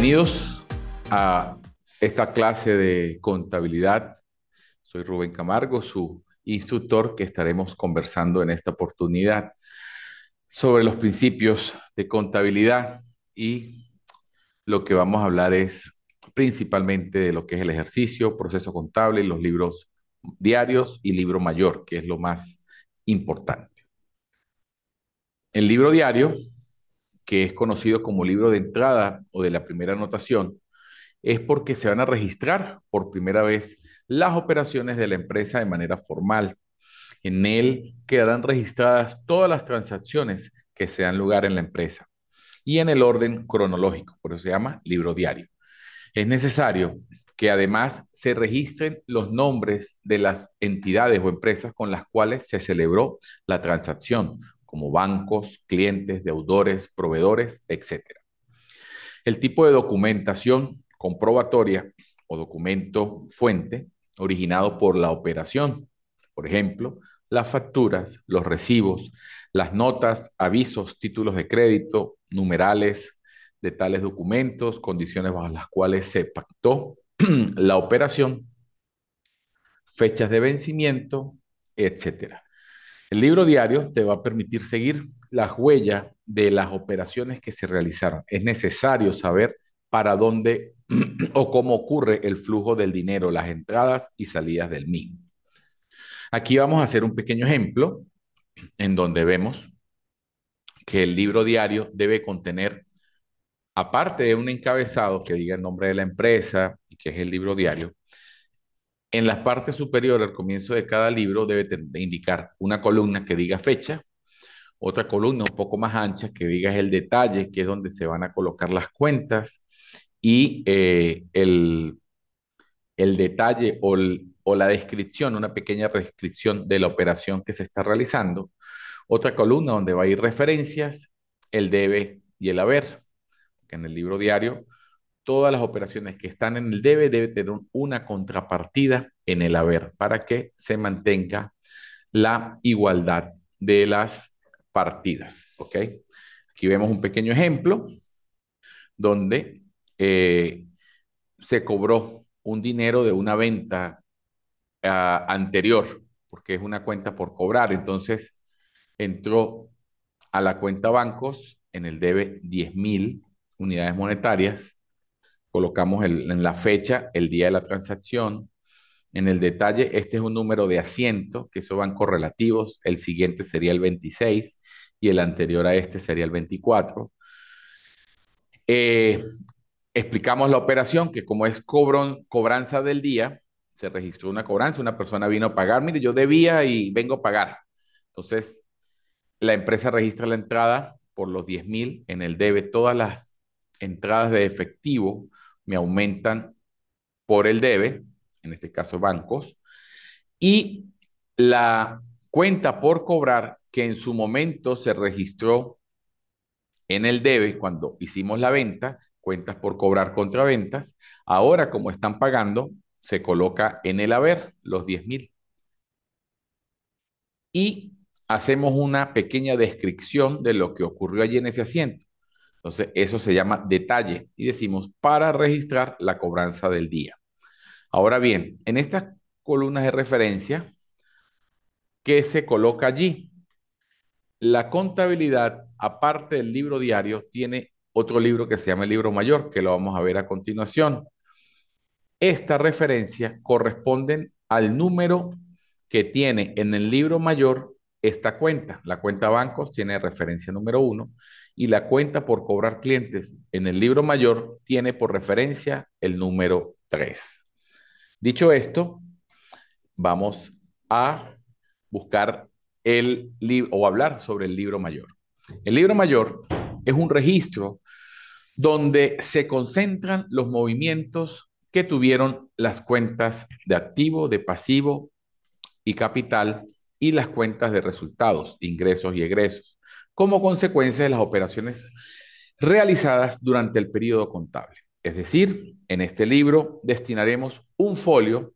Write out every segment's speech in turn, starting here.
Bienvenidos a esta clase de contabilidad. Soy Rubén Camargo, su instructor, que estaremos conversando en esta oportunidad sobre los principios de contabilidad y lo que vamos a hablar es principalmente de lo que es el ejercicio, proceso contable, los libros diarios y libro mayor, que es lo más importante. El libro diario que es conocido como libro de entrada o de la primera anotación, es porque se van a registrar por primera vez las operaciones de la empresa de manera formal. En él quedarán registradas todas las transacciones que se dan lugar en la empresa y en el orden cronológico, por eso se llama libro diario. Es necesario que además se registren los nombres de las entidades o empresas con las cuales se celebró la transacción, como bancos, clientes, deudores, proveedores, etc. El tipo de documentación comprobatoria o documento fuente originado por la operación, por ejemplo, las facturas, los recibos, las notas, avisos, títulos de crédito, numerales de tales documentos, condiciones bajo las cuales se pactó la operación, fechas de vencimiento, etcétera. El libro diario te va a permitir seguir las huellas de las operaciones que se realizaron. Es necesario saber para dónde o cómo ocurre el flujo del dinero, las entradas y salidas del mismo. Aquí vamos a hacer un pequeño ejemplo en donde vemos que el libro diario debe contener, aparte de un encabezado que diga el nombre de la empresa y que es el libro diario, en la parte superior, al comienzo de cada libro, debe indicar una columna que diga fecha, otra columna un poco más ancha que diga el detalle, que es donde se van a colocar las cuentas, y eh, el, el, detalle o, o la descripción, una pequeña descripción de la operación que se está realizando. Otra columna donde va a ir referencias, el debe y el haber, que en el libro diario todas las operaciones que están en el debe deben tener una contrapartida en el haber para que se mantenga la igualdad de las partidas. ¿ok? Aquí vemos un pequeño ejemplo donde eh, se cobró un dinero de una venta ah, anterior, porque es una cuenta por cobrar. Entonces, entró a la cuenta bancos en el debe 10.000 mil unidades monetarias colocamos en la fecha, el día de la transacción. En el detalle, este es un número de asiento, que son van correlativos. El siguiente sería el 26 y el anterior a este sería el 24. Eh, explicamos la operación, que como es cobranza del día, se registró una cobranza, una persona vino a pagar, mire, yo debía y vengo a pagar. Entonces, la empresa registra la entrada por los 10 mil, en el debe todas las entradas de efectivo me aumentan por el debe, en este caso bancos, y la cuenta por cobrar que en su momento se registró en el debe cuando hicimos la venta, cuentas por cobrar contra ventas, ahora como están pagando, se coloca en el haber los 10 mil. Y hacemos una pequeña descripción de lo que ocurrió allí en ese asiento. Entonces, eso se llama detalle y decimos para registrar la cobranza del día. Ahora bien, en estas columnas de referencia, ¿qué se coloca allí? La contabilidad, aparte del libro diario, tiene otro libro que se llama el libro mayor, que lo vamos a ver a continuación. Esta referencia corresponden al número que tiene en el libro mayor esta cuenta. La cuenta bancos tiene referencia número uno y la cuenta por cobrar clientes en el libro mayor tiene por referencia el número tres. Dicho esto, vamos a buscar el libro o hablar sobre el libro mayor. El libro mayor es un registro donde se concentran los movimientos que tuvieron las cuentas de activo, de pasivo y capital y las cuentas de resultados, ingresos y egresos, como consecuencia de las operaciones realizadas durante el periodo contable. Es decir, en este libro destinaremos un folio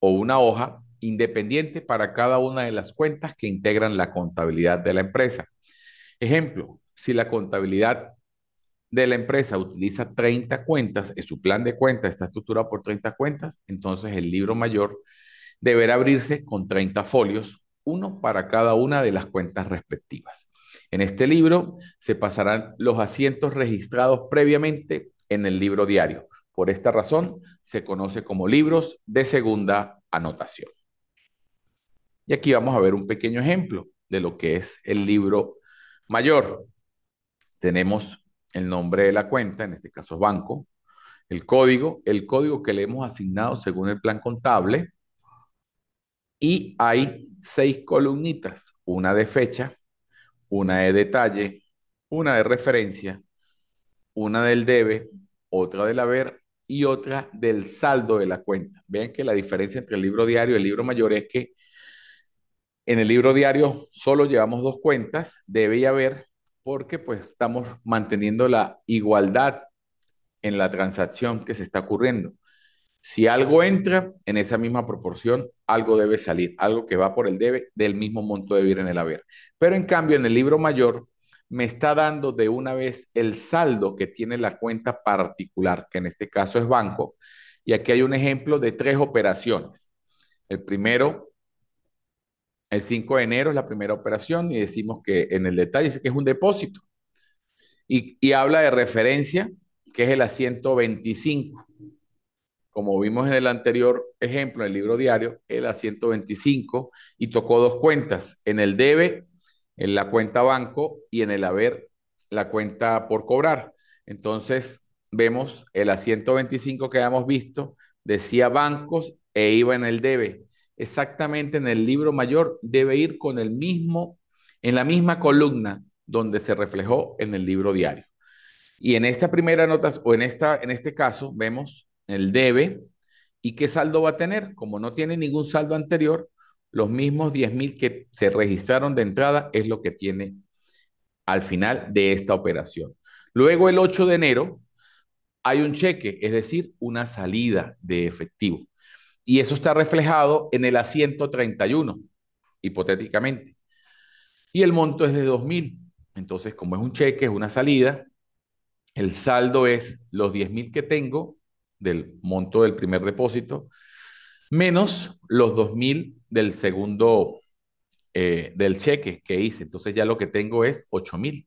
o una hoja independiente para cada una de las cuentas que integran la contabilidad de la empresa. Ejemplo, si la contabilidad de la empresa utiliza 30 cuentas, en su plan de cuentas está estructurado por 30 cuentas, entonces el libro mayor deberá abrirse con 30 folios, uno para cada una de las cuentas respectivas. En este libro se pasarán los asientos registrados previamente en el libro diario. Por esta razón se conoce como libros de segunda anotación. Y aquí vamos a ver un pequeño ejemplo de lo que es el libro mayor. Tenemos el nombre de la cuenta, en este caso banco, el código, el código que le hemos asignado según el plan contable, y hay seis columnitas, una de fecha, una de detalle, una de referencia, una del debe, otra del haber y otra del saldo de la cuenta. Vean que la diferencia entre el libro diario y el libro mayor es que en el libro diario solo llevamos dos cuentas, debe y haber, porque pues estamos manteniendo la igualdad en la transacción que se está ocurriendo. Si algo entra en esa misma proporción, algo debe salir, algo que va por el debe del mismo monto de vivir en el haber. Pero en cambio, en el libro mayor, me está dando de una vez el saldo que tiene la cuenta particular, que en este caso es banco. Y aquí hay un ejemplo de tres operaciones. El primero, el 5 de enero es la primera operación y decimos que en el detalle que es un depósito. Y, habla de referencia, que es el asiento 125 como vimos en el anterior ejemplo, en el libro diario, el a 125 y tocó dos cuentas, en el debe, en la cuenta banco y en el haber, la cuenta por cobrar. Entonces, vemos el a 125 que habíamos visto, decía bancos e iba en el debe. Exactamente en el libro mayor debe ir con el mismo, en la misma columna donde se reflejó en el libro diario. Y en esta primera nota, o en, esta, en este caso, vemos el debe, ¿y qué saldo va a tener? Como no tiene ningún saldo anterior, los mismos 10.000 que se registraron de entrada es lo que tiene al final de esta operación. Luego el 8 de enero hay un cheque, es decir, una salida de efectivo. Y eso está reflejado en el asiento 31, hipotéticamente. Y el monto es de 2.000. Entonces, como es un cheque, es una salida, el saldo es los 10.000 que tengo del monto del primer depósito, menos los 2.000 del segundo, eh, del cheque que hice. Entonces ya lo que tengo es 8.000.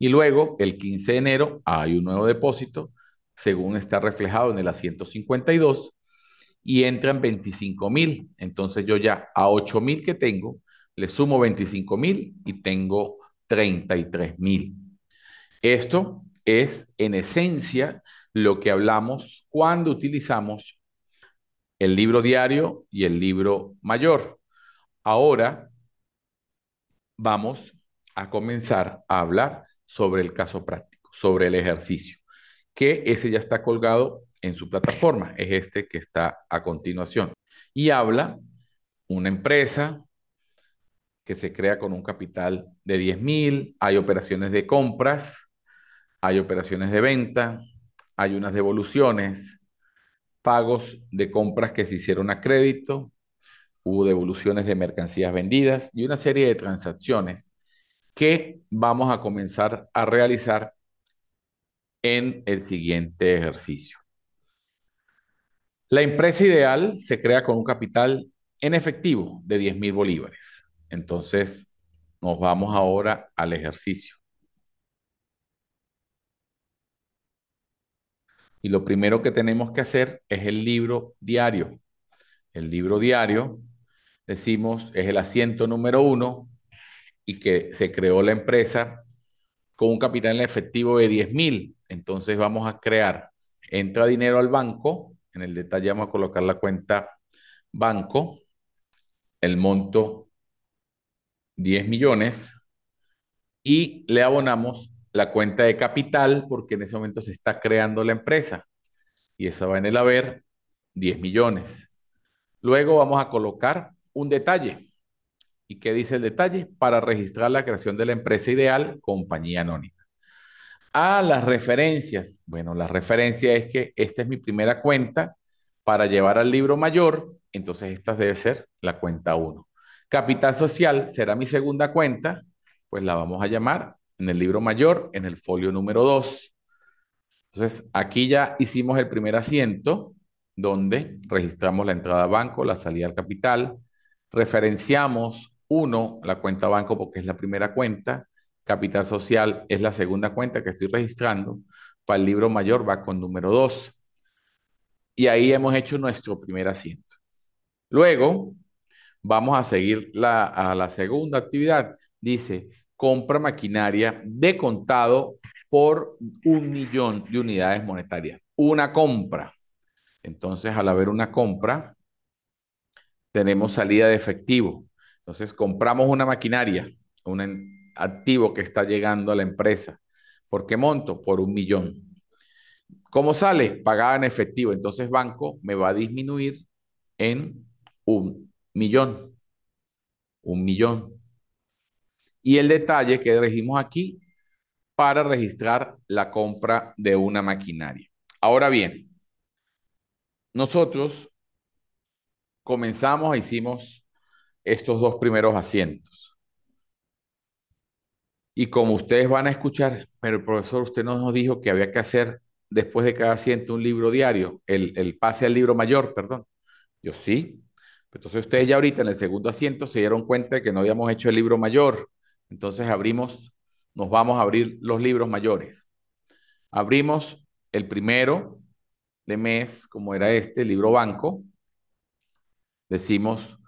Y luego, el 15 de enero, hay un nuevo depósito, según está reflejado en el asiento 52, y entran 25.000. Entonces yo ya a 8.000 que tengo, le sumo 25.000 y tengo 33.000. Esto es en esencia lo que hablamos cuando utilizamos el libro diario y el libro mayor. Ahora vamos a comenzar a hablar sobre el caso práctico, sobre el ejercicio, que ese ya está colgado en su plataforma, es este que está a continuación. Y habla una empresa que se crea con un capital de 10 mil, hay operaciones de compras, hay operaciones de venta, hay unas devoluciones, pagos de compras que se hicieron a crédito, hubo devoluciones de mercancías vendidas y una serie de transacciones que vamos a comenzar a realizar en el siguiente ejercicio. La empresa ideal se crea con un capital en efectivo de 10 mil bolívares. Entonces, nos vamos ahora al ejercicio. Y lo primero que tenemos que hacer es el libro diario. El libro diario, decimos, es el asiento número uno y que se creó la empresa con un capital en efectivo de 10 mil. Entonces vamos a crear, entra dinero al banco, en el detalle vamos a colocar la cuenta banco, el monto 10 millones y le abonamos la cuenta de capital, porque en ese momento se está creando la empresa y esa va en el haber 10 millones. Luego vamos a colocar un detalle. ¿Y qué dice el detalle? Para registrar la creación de la empresa ideal, compañía anónima. a las referencias. Bueno, la referencia es que esta es mi primera cuenta para llevar al libro mayor, entonces esta debe ser la cuenta 1. Capital social será mi segunda cuenta, pues la vamos a llamar en el libro mayor, en el folio número 2. Entonces, aquí ya hicimos el primer asiento, donde registramos la entrada a banco, la salida al capital, referenciamos uno, la cuenta banco porque es la primera cuenta, capital social es la segunda cuenta que estoy registrando, para el libro mayor va con número 2. Y ahí hemos hecho nuestro primer asiento. Luego, vamos a seguir a la segunda actividad. Dice, compra maquinaria de contado por un millón de unidades monetarias. Una compra. Entonces, al haber una compra, tenemos salida de efectivo. Entonces, compramos una maquinaria, un activo que está llegando a la empresa. ¿Por qué monto? Por un millón. ¿Cómo sale? Pagada en efectivo. Entonces, banco me va a disminuir en un millón. Un millón y el detalle que elegimos aquí para registrar la compra de una maquinaria. Ahora bien, nosotros comenzamos e hicimos estos dos primeros asientos. Y como ustedes van a escuchar, pero el profesor, usted nos dijo que había que hacer después de cada asiento un libro diario, el, el pase al libro mayor, perdón. Yo sí. Entonces ustedes ya ahorita en el segundo asiento se dieron cuenta de que no habíamos hecho el libro mayor entonces abrimos, nos vamos a abrir los libros mayores. Abrimos el primero de mes, como era este, libro banco. Decimos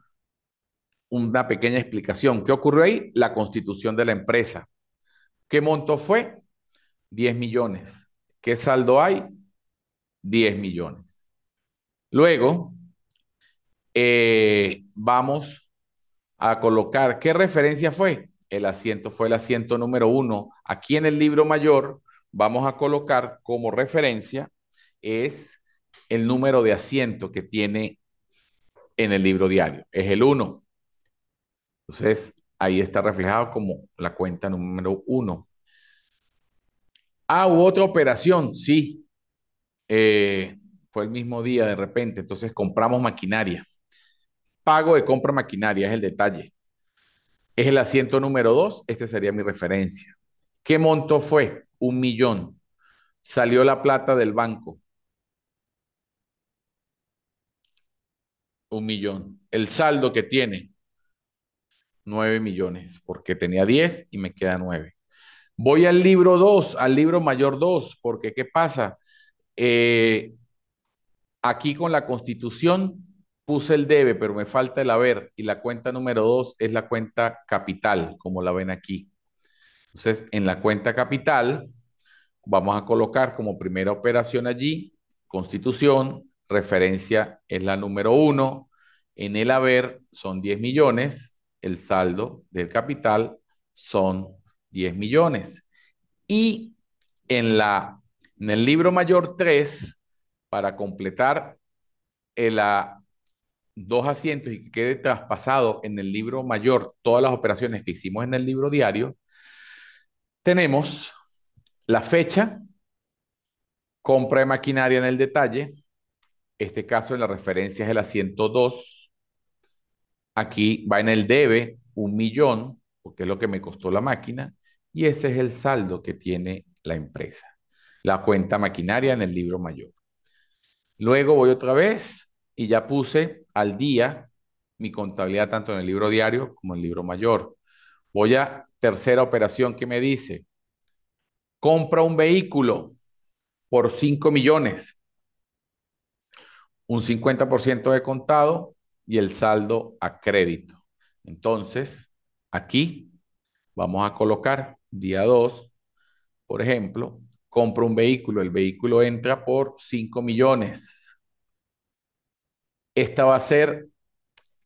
una pequeña explicación. ¿Qué ocurrió ahí? La constitución de la empresa. ¿Qué monto fue? 10 millones. ¿Qué saldo hay? 10 millones. Luego, eh, vamos a colocar, ¿qué referencia fue? el asiento fue el asiento número uno. Aquí en el libro mayor vamos a colocar como referencia es el número de asiento que tiene en el libro diario. Es el uno. Entonces, ahí está reflejado como la cuenta número uno. Ah, hubo otra operación, sí. Eh, fue el mismo día de repente, entonces compramos maquinaria. Pago de compra maquinaria es el detalle. Es el asiento número dos, Este sería mi referencia. ¿Qué monto fue? Un millón. Salió la plata del banco. Un millón. El saldo que tiene, nueve millones, porque tenía diez y me queda nueve. Voy al libro dos, al libro mayor dos, porque ¿qué pasa? Eh, aquí con la constitución puse el debe, pero me falta el haber. Y la cuenta número dos es la cuenta capital, como la ven aquí. Entonces, en la cuenta capital vamos a colocar como primera operación allí, constitución, referencia es la número uno. En el haber son 10 millones, el saldo del capital son 10 millones. Y en, la, en el libro mayor 3, para completar el, eh, dos asientos y que quede traspasado en el libro mayor todas las operaciones que hicimos en el libro diario, tenemos la fecha, compra de maquinaria en el detalle, este caso en la referencia es el asiento 2, aquí va en el debe un millón, porque es lo que me costó la máquina, y ese es el saldo que tiene la empresa, la cuenta maquinaria en el libro mayor. Luego voy otra vez y ya puse al día mi contabilidad tanto en el libro diario como en el libro mayor. Voy a tercera operación que me dice, compra un vehículo por 5 millones, un 50% de contado y el saldo a crédito. Entonces, aquí vamos a colocar día 2, por ejemplo, compra un vehículo, el vehículo entra por 5 millones, esta va a ser,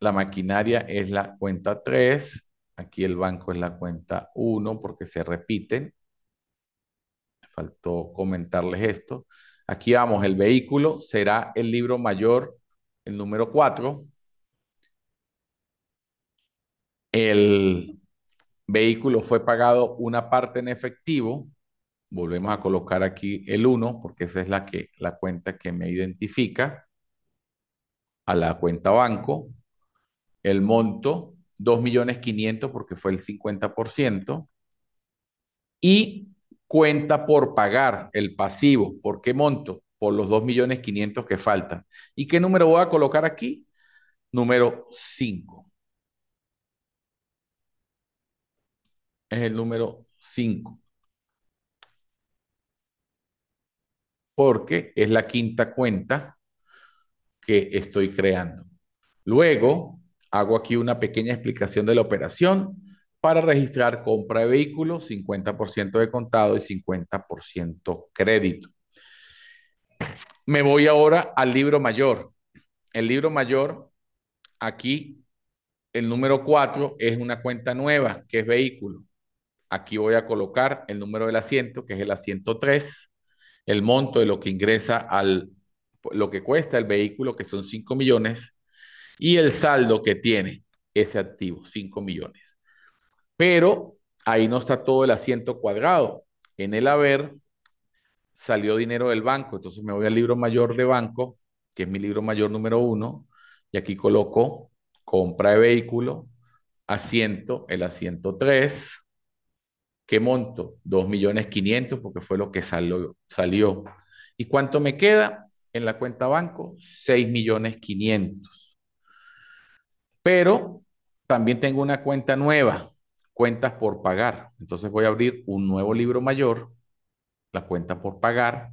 la maquinaria es la cuenta 3, aquí el banco es la cuenta 1 porque se repiten. faltó comentarles esto. Aquí vamos, el vehículo será el libro mayor, el número 4. El vehículo fue pagado una parte en efectivo. Volvemos a colocar aquí el 1 porque esa es la, que, la cuenta que me identifica a la cuenta banco, el monto 2.500.000 porque fue el 50% y cuenta por pagar el pasivo. ¿Por qué monto? Por los 2.500.000 que faltan. ¿Y qué número voy a colocar aquí? Número 5. Es el número 5. Porque es la quinta cuenta estoy creando. Luego, hago aquí una pequeña explicación de la operación para registrar compra de vehículos, 50% de contado y 50% crédito. Me voy ahora al libro mayor. El libro mayor, aquí, el número 4 es una cuenta nueva, que es vehículo. Aquí voy a colocar el número del asiento, que es el asiento 3, el monto de lo que ingresa al lo que cuesta el vehículo, que son 5 millones, y el saldo que tiene ese activo, 5 millones. Pero ahí no está todo el asiento cuadrado. En el haber salió dinero del banco, entonces me voy al libro mayor de banco, que es mi libro mayor número uno, y aquí coloco compra de vehículo, asiento, el asiento 3. ¿Qué monto? 2.500.000 porque fue lo que salió, salió. ¿Y cuánto me queda? en la cuenta banco 6 millones 500. Pero también tengo una cuenta nueva, cuentas por pagar. Entonces voy a abrir un nuevo libro mayor, la cuenta por pagar.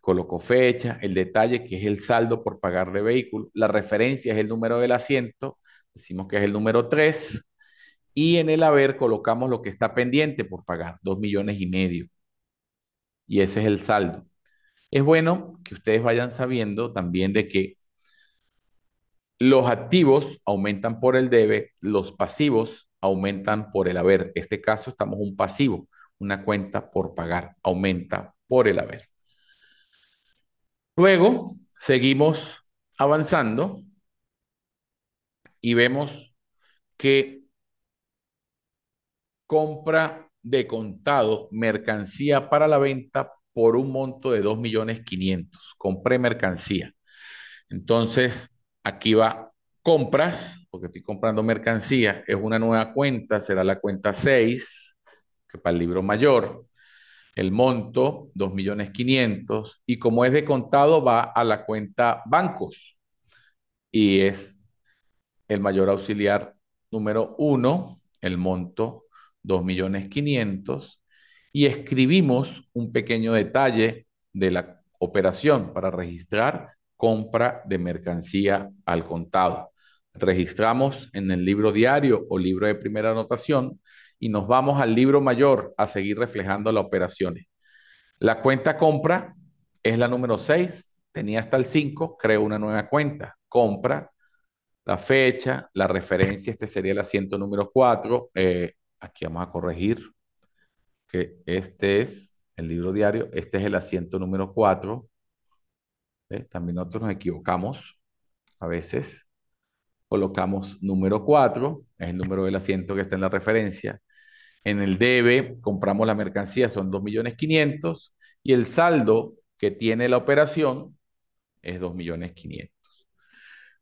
Coloco fecha, el detalle que es el saldo por pagar de vehículo, la referencia es el número del asiento, decimos que es el número 3, y en el haber colocamos lo que está pendiente por pagar, 2 millones y medio. Y ese es el saldo. Es bueno que ustedes vayan sabiendo también de que los activos aumentan por el debe, los pasivos aumentan por el haber. En este caso estamos un pasivo, una cuenta por pagar, aumenta por el haber. Luego seguimos avanzando y vemos que compra de contado mercancía para la venta por un monto de 2 millones Compré mercancía. Entonces, aquí va compras, porque estoy comprando mercancía. Es una nueva cuenta, será la cuenta 6, que para el libro mayor. El monto, 2 millones Y como es de contado, va a la cuenta bancos. Y es el mayor auxiliar número 1, el monto 2 millones y escribimos un pequeño detalle de la operación para registrar compra de mercancía al contado. Registramos en el libro diario o libro de primera anotación y nos vamos al libro mayor a seguir reflejando las operaciones. La cuenta compra es la número 6, tenía hasta el 5, creo una nueva cuenta. Compra, la fecha, la referencia, este sería el asiento número 4. Eh, aquí vamos a corregir que este es el libro diario, este es el asiento número 4. También nosotros nos equivocamos a veces. Colocamos número 4, es el número del asiento que está en la referencia. En el debe compramos la mercancía, son 2.500.000 y el saldo que tiene la operación es 2.500.000.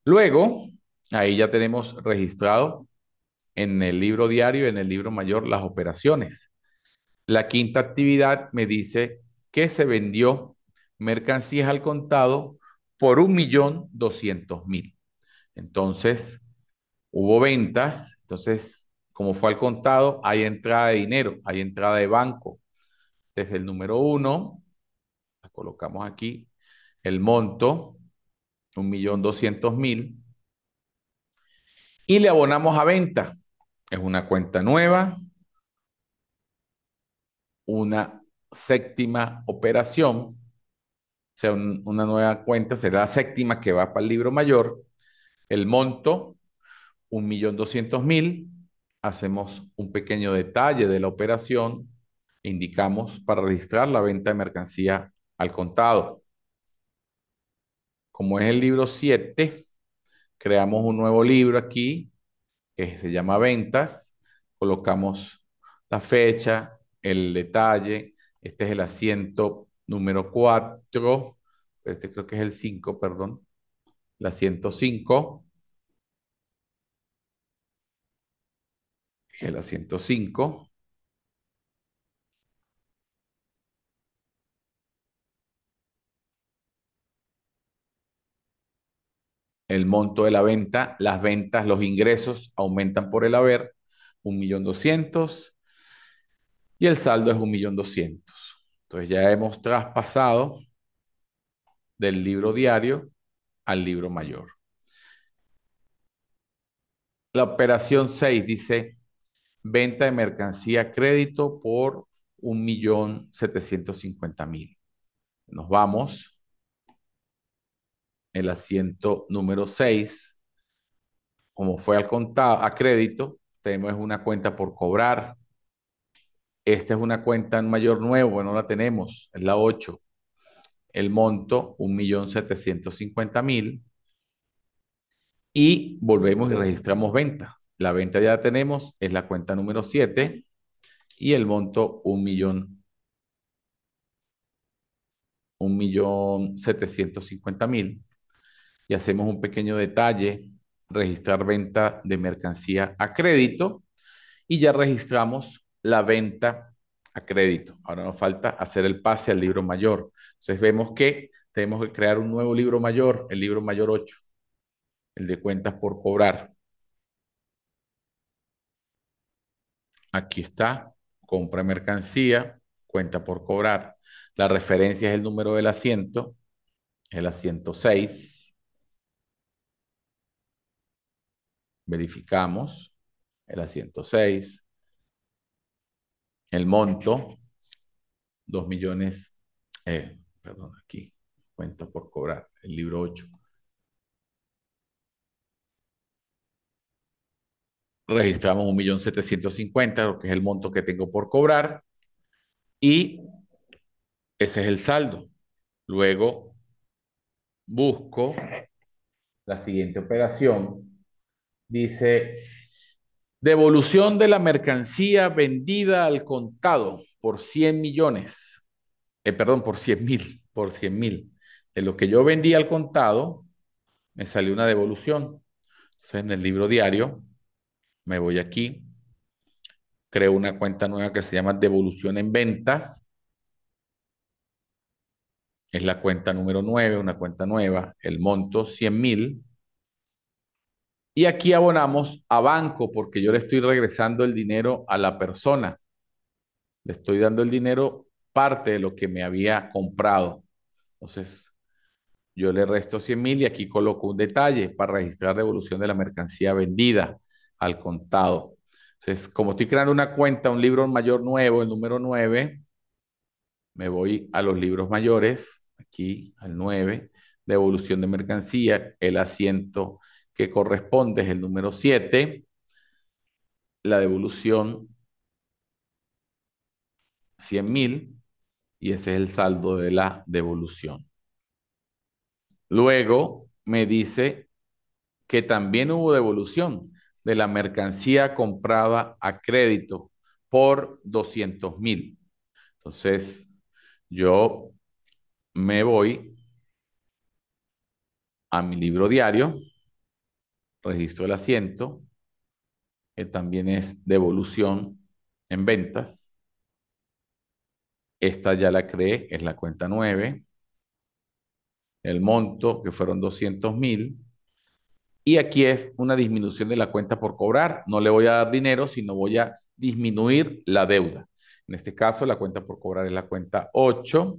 Luego, ahí ya tenemos registrado en el libro diario, en el libro mayor, las operaciones. La quinta actividad me dice que se vendió mercancías al contado por un millón doscientos mil. Entonces, hubo ventas, entonces, como fue al contado, hay entrada de dinero, hay entrada de banco. Desde el número uno, la colocamos aquí, el monto, un millón doscientos mil, y le abonamos a venta. Es una cuenta nueva, una séptima operación, o sea, una nueva cuenta, será la séptima que va para el libro mayor. El monto, 1.200.000. Hacemos un pequeño detalle de la operación, indicamos para registrar la venta de mercancía al contado. Como es el libro 7, creamos un nuevo libro aquí que se llama Ventas, colocamos la fecha, el detalle. Este es el asiento número 4, este creo que es el 5, perdón. el asiento cinco, El asiento 5. el monto de la venta, las ventas, los ingresos aumentan por el haber, un millón doscientos, y el saldo es 1.200.000. Entonces ya hemos traspasado del libro diario al libro mayor. La operación 6 dice venta de mercancía a crédito por 1.750.000. Nos vamos. El asiento número 6, como fue al contado, a crédito, tenemos una cuenta por cobrar esta es una cuenta en mayor nuevo, no la tenemos, es la 8. El monto, 1.750.000. Y volvemos y registramos ventas. La venta ya la tenemos, es la cuenta número 7. Y el monto, 1 millón. 1.750.000. Y hacemos un pequeño detalle, registrar venta de mercancía a crédito. Y ya registramos la venta a crédito. Ahora nos falta hacer el pase al libro mayor. Entonces vemos que tenemos que crear un nuevo libro mayor, el libro mayor 8, el de cuentas por cobrar. Aquí está, compra mercancía, cuenta por cobrar. La referencia es el número del asiento, el asiento 6. Verificamos el asiento 6. El monto, 2 millones, eh, perdón, aquí, cuenta por cobrar, el libro 8. Registramos 1.750.000, lo que es el monto que tengo por cobrar, y ese es el saldo. Luego busco la siguiente operación. Dice Devolución de la mercancía vendida al contado por 100 millones, eh, perdón, por 100 mil, por 100 mil. De lo que yo vendí al contado, me salió una devolución. Entonces, en el libro diario, me voy aquí, creo una cuenta nueva que se llama Devolución en Ventas. Es la cuenta número 9, una cuenta nueva. El monto 100 mil. Y aquí abonamos a banco porque yo le estoy regresando el dinero a la persona. Le estoy dando el dinero parte de lo que me había comprado. Entonces, yo le resto 100 mil y aquí coloco un detalle para registrar devolución de la mercancía vendida al contado. Entonces, como estoy creando una cuenta, un libro mayor nuevo, el número 9, me voy a los libros mayores, aquí al 9, devolución de mercancía, el asiento que corresponde es el número 7, la devolución 100.000 y ese es el saldo de la devolución. Luego me dice que también hubo devolución de la mercancía comprada a crédito por 200 mil. Entonces, yo me voy a mi libro diario registro el asiento, que también es devolución en ventas. Esta ya la creé, es la cuenta 9. El monto, que fueron 200 mil. Y aquí es una disminución de la cuenta por cobrar. No le voy a dar dinero, sino voy a disminuir la deuda. En este caso, la cuenta por cobrar es la cuenta 8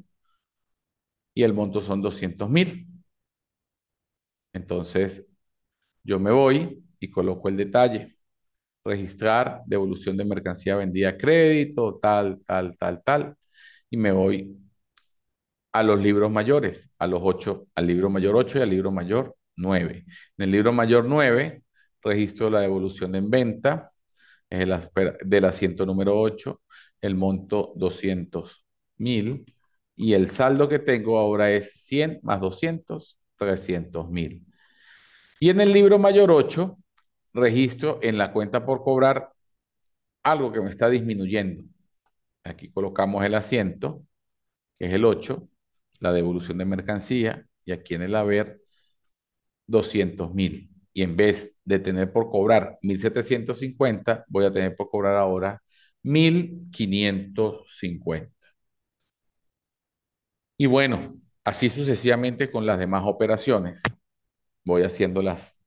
y el monto son 200 mil. Entonces, yo me voy y coloco el detalle. Registrar devolución de mercancía vendida a crédito, tal, tal, tal, tal. Y me voy a los libros mayores, a los ocho, al libro mayor 8 y al libro mayor 9. En el libro mayor 9, registro la devolución en venta, del asiento número 8, el monto 200 mil y el saldo que tengo ahora es 100 más 200, 300 mil. Y en el libro mayor 8, registro en la cuenta por cobrar algo que me está disminuyendo. Aquí colocamos el asiento, que es el 8, la devolución de mercancía, y aquí en el haber 200 mil. Y en vez de tener por cobrar 1.750, voy a tener por cobrar ahora 1.550. Y bueno, así sucesivamente con las demás operaciones voy haciéndolas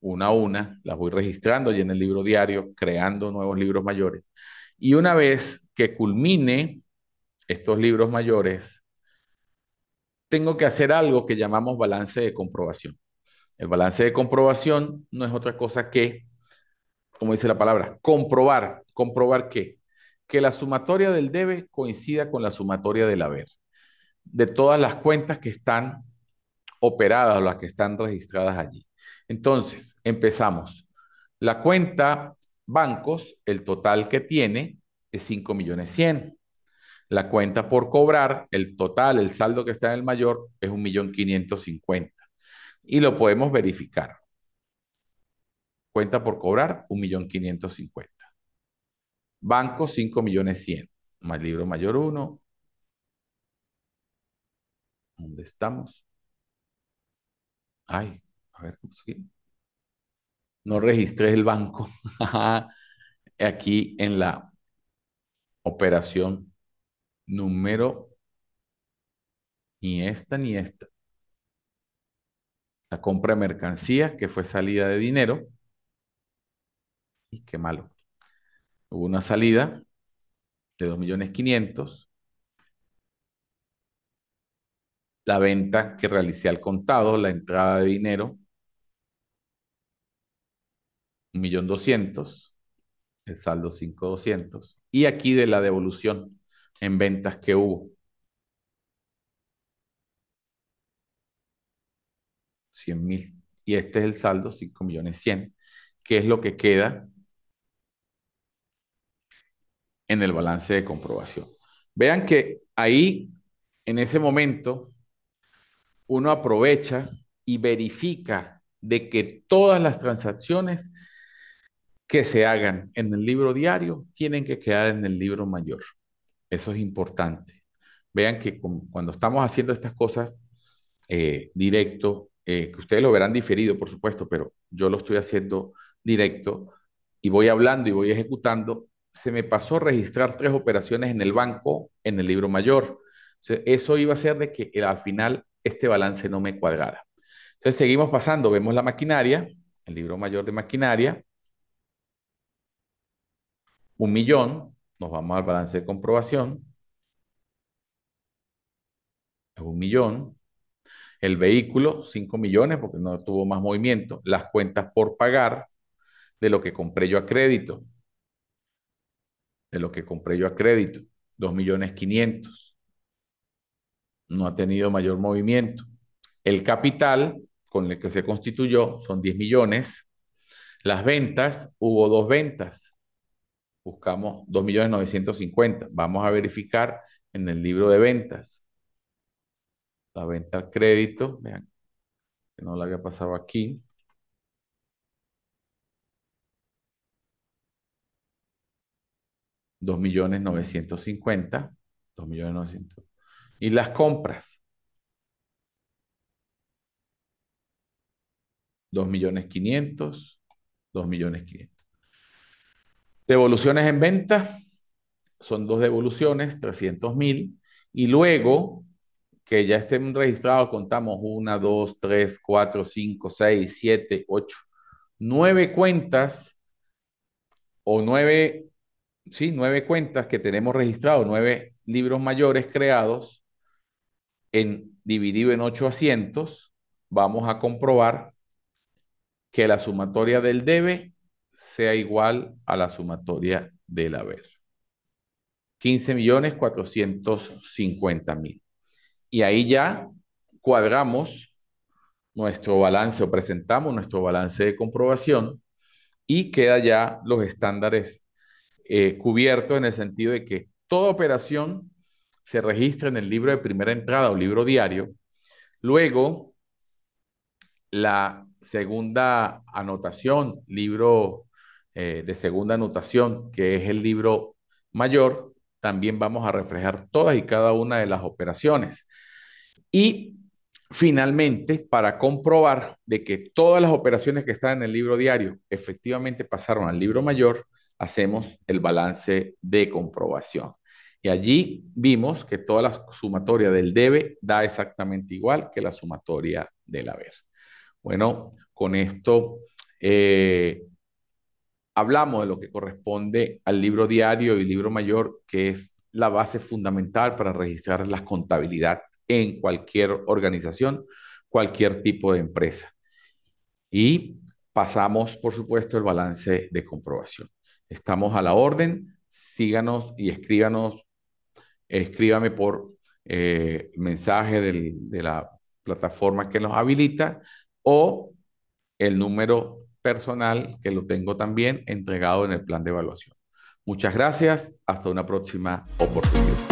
una a una, las voy registrando y en el libro diario, creando nuevos libros mayores. Y una vez que culmine estos libros mayores, tengo que hacer algo que llamamos balance de comprobación. El balance de comprobación no es otra cosa que, como dice la palabra, comprobar. ¿Comprobar qué? Que la sumatoria del debe coincida con la sumatoria del haber. De todas las cuentas que están operadas o las que están registradas allí. Entonces, empezamos. La cuenta bancos, el total que tiene es 5 millones 100. La cuenta por cobrar, el total, el saldo que está en el mayor es cincuenta. Y lo podemos verificar. Cuenta por cobrar, cincuenta. Banco, 5 millones 100. Más libro mayor 1. ¿Dónde estamos? Ay, a ver, ¿cómo sigue? No registré el banco aquí en la operación número ni esta ni esta. La compra de mercancía, que fue salida de dinero. Y qué malo. Hubo una salida de 2.500.000 la venta que realicé al contado, la entrada de dinero, 1.200.000, el saldo 5.200, y aquí de la devolución en ventas que hubo. 100.000. Y este es el saldo, 5.100.000, que es lo que queda en el balance de comprobación. Vean que ahí, en ese momento, uno aprovecha y verifica de que todas las transacciones que se hagan en el libro diario tienen que quedar en el libro mayor. Eso es importante. Vean que cuando estamos haciendo estas cosas eh, directo, eh, que ustedes lo verán diferido, por supuesto, pero yo lo estoy haciendo directo y voy hablando y voy ejecutando, se me pasó registrar tres operaciones en el banco en el libro mayor. eso iba a ser de que al final este balance no me cuadrara. Entonces seguimos pasando, vemos la maquinaria, el libro mayor de maquinaria, un millón, nos vamos al balance de comprobación, es un millón, el vehículo, cinco millones, porque no tuvo más movimiento, las cuentas por pagar de lo que compré yo a crédito, de lo que compré yo a crédito, dos millones 500 no ha tenido mayor movimiento. El capital con el que se constituyó son 10 millones. Las ventas, hubo dos ventas. Buscamos 2.950. Vamos a verificar en el libro de ventas. La venta al crédito, vean, que no la había pasado aquí. Dos millones novecientos y las compras. 2 millones 500, Devoluciones en venta, son dos devoluciones, 300.000. y luego que ya estén registrados, contamos 1, 2, 3, 4, 5, 6, 7, 8, 9 cuentas o 9, sí, 9 cuentas que tenemos registrados, 9 libros mayores creados en, dividido en ocho asientos, vamos a comprobar que la sumatoria del debe sea igual a la sumatoria del haber. 15.450.000. millones mil. Y ahí ya cuadramos nuestro balance o presentamos nuestro balance de comprobación y queda ya los estándares eh, cubiertos en el sentido de que toda operación se registra en el libro de primera entrada o libro diario. Luego, la segunda anotación, libro eh, de segunda anotación, que es el libro mayor, también vamos a reflejar todas y cada una de las operaciones. Y finalmente, para comprobar de que todas las operaciones que están en el libro diario efectivamente pasaron al libro mayor, hacemos el balance de comprobación. Y allí vimos que toda la sumatoria del debe da exactamente igual que la sumatoria del haber. Bueno, con esto eh, hablamos de lo que corresponde al libro diario y libro mayor, que es la base fundamental para registrar la contabilidad en cualquier organización, cualquier tipo de empresa. Y pasamos, por supuesto, el balance de comprobación. Estamos a la orden, síganos y escríbanos escríbame por eh, mensaje de la plataforma que nos habilita o el número personal que lo tengo también entregado en el plan de evaluación. Muchas gracias, hasta una próxima oportunidad.